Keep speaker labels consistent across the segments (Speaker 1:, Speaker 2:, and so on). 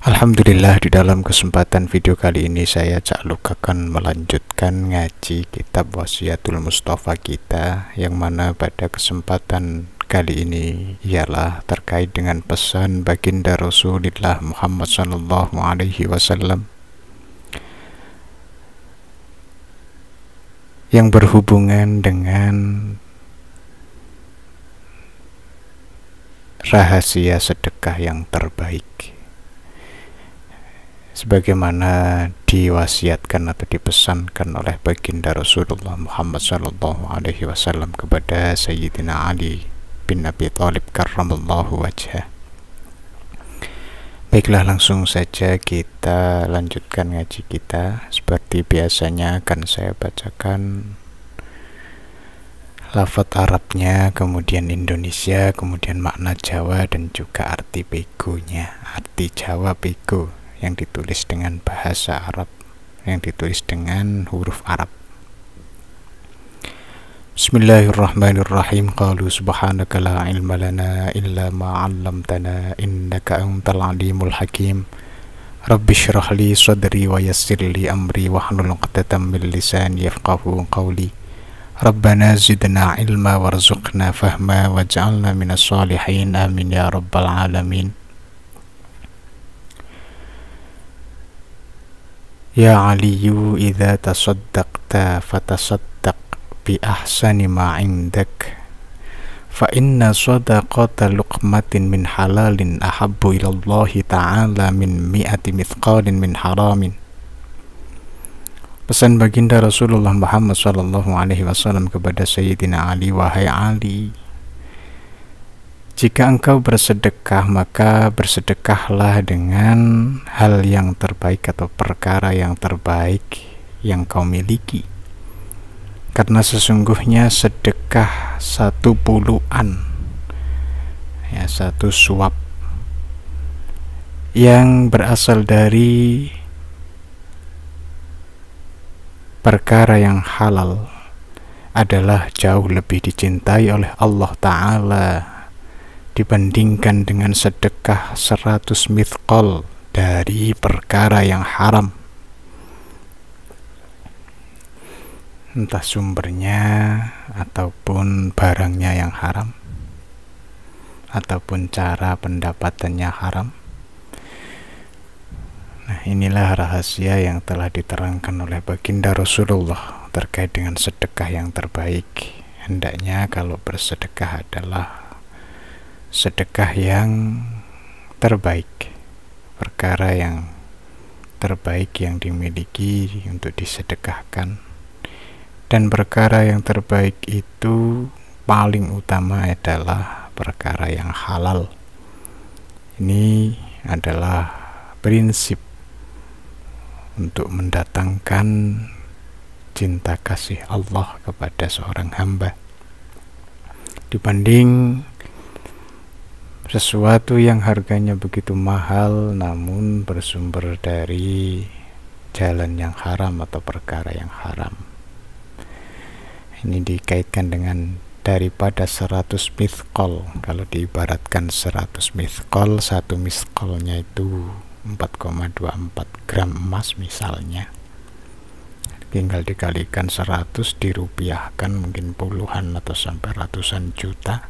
Speaker 1: Alhamdulillah di dalam kesempatan video kali ini saya Cak Luk akan melanjutkan ngaji kitab wasiatul Mustafa kita yang mana pada kesempatan kali ini ialah terkait dengan pesan baginda Rasulullah Muhammad Sallallahu Alaihi Wasallam yang berhubungan dengan rahasia sedekah yang terbaik sebagaimana diwasiatkan atau dipesankan oleh baginda Rasulullah Muhammad Shallallahu Alaihi Wasallam kepada Sayyidina Ali bin Abi Thalib karramallahu wajah. Baiklah langsung saja kita lanjutkan ngaji kita seperti biasanya akan saya bacakan lafat Arabnya, kemudian Indonesia, kemudian makna Jawa dan juga arti begonya, arti Jawa bego yang ditulis dengan bahasa Arab, yang ditulis dengan huruf Arab. Bismillahirrahmanirrahim. Qalu subhanaka la ilma lana illa ma 'allamtana innaka antal alimul hakim. Rabbi shrah li sadri wa yassir li amri hlul 'uqdatam min lisani yafqahu qawli. Rabbana zidna ilma warzuqna fahma waj'alna minas salihin. Amin ya rabbal alamin. Ya Aliyu idza tasaddaqta fatasaddaq bi ahsani ma indak fa inna sadaqata luqmatin min halalin ahabbu ilallahi ta'ala min mi'ati mithqalin min haramin Pesan baginda Rasulullah Muhammad sallallahu alaihi wasallam kepada Sayyidina Ali wahai Ali jika engkau bersedekah, maka bersedekahlah dengan hal yang terbaik atau perkara yang terbaik yang kau miliki. Karena sesungguhnya sedekah satu puluhan, ya satu suap yang berasal dari perkara yang halal adalah jauh lebih dicintai oleh Allah Ta'ala dibandingkan dengan sedekah 100 mithqal dari perkara yang haram entah sumbernya ataupun barangnya yang haram ataupun cara pendapatannya haram nah inilah rahasia yang telah diterangkan oleh baginda Rasulullah terkait dengan sedekah yang terbaik hendaknya kalau bersedekah adalah sedekah yang terbaik, perkara yang terbaik yang dimiliki untuk disedekahkan, dan perkara yang terbaik itu paling utama adalah perkara yang halal. Ini adalah prinsip untuk mendatangkan cinta kasih Allah kepada seorang hamba dibanding sesuatu yang harganya begitu mahal namun bersumber dari jalan yang haram atau perkara yang haram ini dikaitkan dengan daripada 100 mithqal kalau diibaratkan 100 mithqal satu mithqalnya itu 4,24 gram emas misalnya tinggal dikalikan 100 dirupiahkan mungkin puluhan atau sampai ratusan juta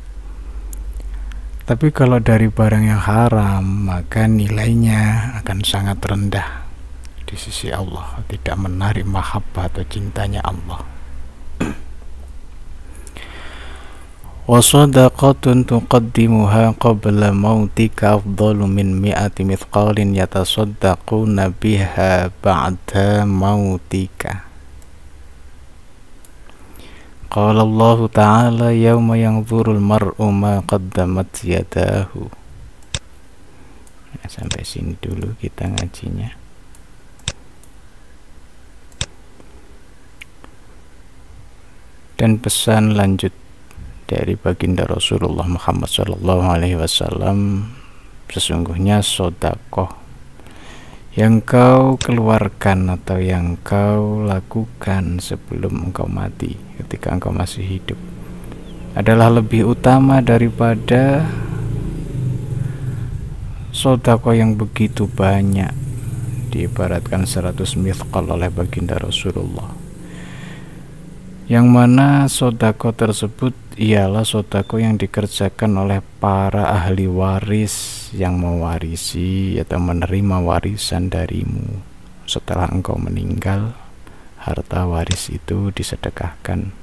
Speaker 1: tapi kalau dari barang yang haram, maka nilainya akan sangat rendah di sisi Allah, tidak menarik mahabbah atau cintanya Allah. وصدقة تقدمها قبل موتك أفضل من مئة مثقال يتصدقون بها بعد ma'utika. قال الله تعالى يوم ينظر المرء ما قدمت يداه sampai sini dulu kita ngajinya dan pesan lanjut dari baginda Rasulullah Muhammad SAW sesungguhnya sodakoh yang kau keluarkan atau yang kau lakukan sebelum engkau mati ketika engkau masih hidup adalah lebih utama daripada sodako yang begitu banyak diibaratkan 100 mithqal oleh baginda Rasulullah yang mana sodako tersebut ialah sodako yang dikerjakan oleh para ahli waris yang mewarisi atau menerima warisan darimu setelah engkau meninggal harta waris itu disedekahkan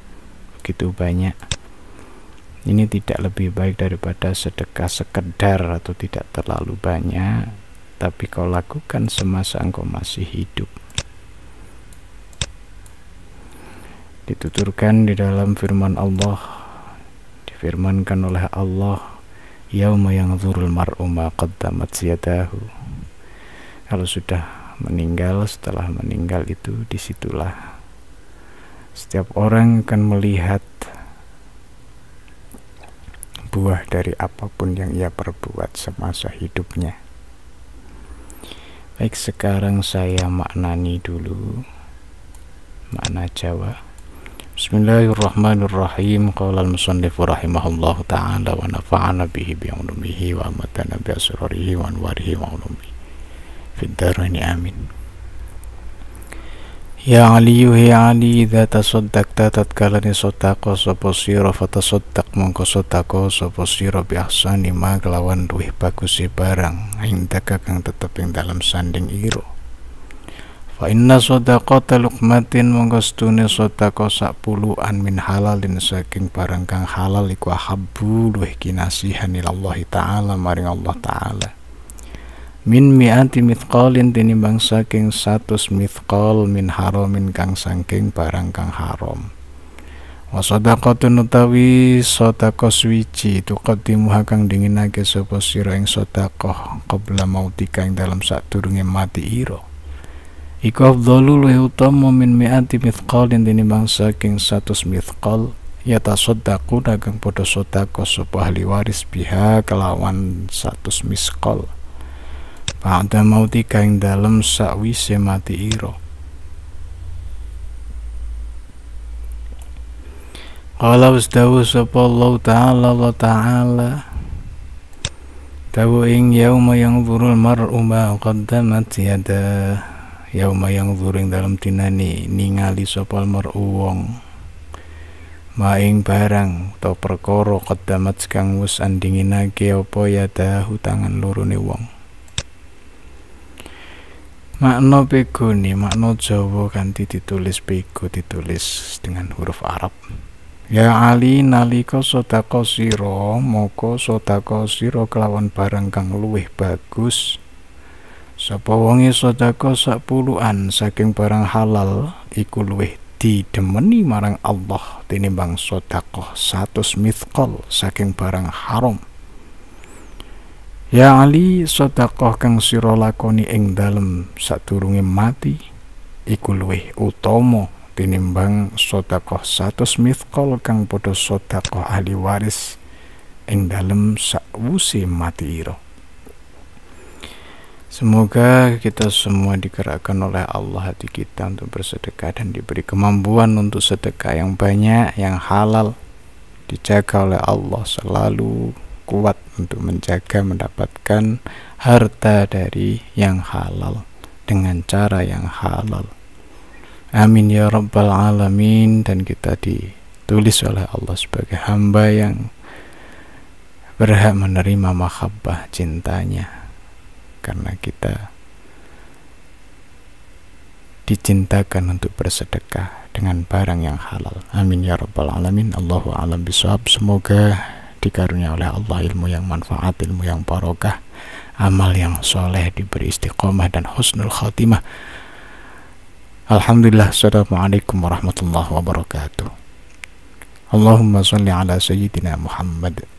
Speaker 1: begitu banyak ini tidak lebih baik daripada sedekah sekedar atau tidak terlalu banyak tapi kau lakukan semasa engkau masih hidup dituturkan di dalam firman Allah difirmankan oleh Allah yauma yanzurul mar'u ma qaddamat yadahu kalau sudah meninggal setelah meninggal itu disitulah setiap orang akan melihat buah dari apapun yang ia perbuat semasa hidupnya baik sekarang saya maknani dulu makna jawab. Bismillahirrahmanirrahim. Qala al-musannif rahimahullahu taala wa nafa'ana bihi bi ulumihi wa amatana bi asrarihi wa anwarihi wa ulumihi. Fi darain amin. يا ya ya tatkala ni علي إذا تصدقت تتكلني صدق سبصير فتصدق من صدق bi ahsani ma kelawan duih bagus e barang indaka kang tetep ing dalam sanding iro Fa inna sadaqata luqmatin monggo stune sedekah sak puluhan min halalin saking barang kang halal iku habbu luh kinasihan Allah taala maring Allah taala. Min mi'ati mithqalin tinimbang saking 100 mithqal min haramin kang saking barang kang haram. Wa sadaqatun utawi sedekah suci tuqaddimu kang dinginake sapa sira ing sedekah qabla mautika ing dalam sadurunge mati ira iku afdalu luwih utama min mi'ati mithqalin tinimbang saking satu mithqal ya tasodaku dagang podo sodako sebuah ahli waris biha kelawan 100 mithqal Ba'da mauti kaing dalam sakwise mati iro. Kalau wasdawu sapa Allah Ta'ala Allah Ta'ala Tahu ing yauma yang burul mar'u ma mati ada yauma yang zuring dalam tinani ningali sopal mar'u wong maing barang to perkoro kedamat kang wis andinginake apa yadahu tangan lorone wong makna pegoni makna Jawa ganti ditulis pego ditulis dengan huruf Arab Ya Ali nalika sodako siro moko sodako siro kelawan barang kang luwih bagus Sapa wonge sedekah puluhan saking barang halal iku luwih didemeni marang Allah tinimbang sedekah satu smithkol saking barang haram. Ya Ali, sedekah kang sira lakoni ing dalem sadurunge mati iku luwih utama tinimbang sedekah satu smithkol kang padha sedekah ahli waris ing dalem sakwuse mati ira. Semoga kita semua digerakkan oleh Allah hati kita untuk bersedekah dan diberi kemampuan untuk sedekah yang banyak, yang halal, dijaga oleh Allah selalu kuat untuk menjaga mendapatkan harta dari yang halal dengan cara yang halal. Amin ya rabbal alamin dan kita ditulis oleh Allah sebagai hamba yang berhak menerima mahabbah cintanya karena kita dicintakan untuk bersedekah dengan barang yang halal. Amin ya rabbal alamin. Allahu alam bisawab. Semoga dikarunia oleh Allah ilmu yang manfaat, ilmu yang barokah, amal yang soleh diberi istiqomah dan husnul khatimah. Alhamdulillah. Assalamualaikum warahmatullahi wabarakatuh. Allahumma salli ala sayyidina Muhammad